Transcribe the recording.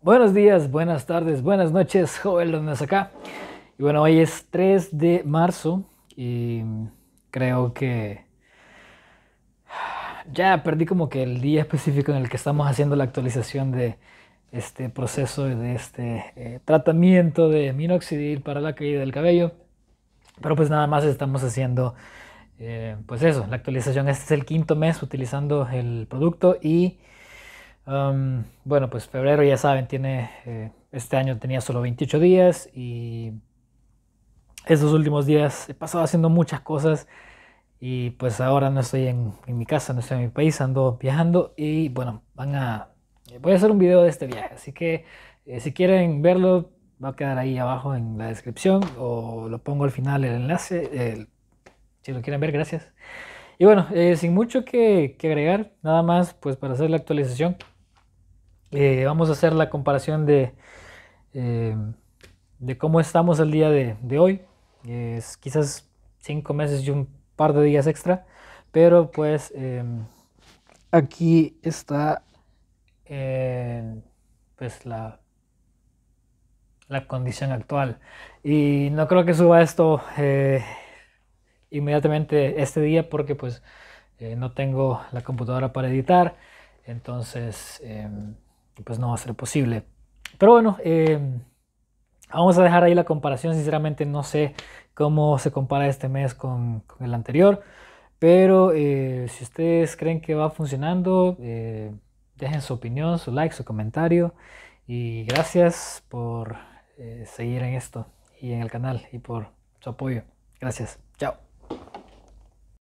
Buenos días, buenas tardes, buenas noches, joven donde acá? Y bueno, hoy es 3 de marzo y creo que ya perdí como que el día específico en el que estamos haciendo la actualización de este proceso, de este eh, tratamiento de minoxidil para la caída del cabello. Pero pues nada más estamos haciendo, eh, pues eso, la actualización. Este es el quinto mes utilizando el producto y bueno, pues febrero ya saben, tiene, eh, este año tenía solo 28 días y estos últimos días he pasado haciendo muchas cosas y pues ahora no estoy en, mi casa, no estoy en mi país, ando viajando y bueno, van a, voy a hacer un video de este viaje, así que eh, si quieren verlo, va a quedar ahí abajo en la descripción o lo pongo al final el enlace, si lo quieren ver, gracias. Y bueno, eh, sin mucho que agregar, nada más pues para hacer la actualización, eh, vamos a hacer la comparación de, eh, de cómo estamos el día de, hoy. Es quizás cinco meses y un par de días extra. Pero pues em, aquí está eh, pues la, la condición actual. Y no creo que suba esto inmediatamente este día porque pues no tengo la computadora para editar. Entonces... Em, pues no va a ser posible. Pero bueno, eh, vamos a dejar ahí la comparación. Sinceramente no sé cómo se compara este mes con, el anterior. Pero eh, si ustedes creen que va funcionando, eh, dejen su opinión, su like, su comentario. Y gracias por seguir en esto y en el canal y por su apoyo. Gracias. Chao.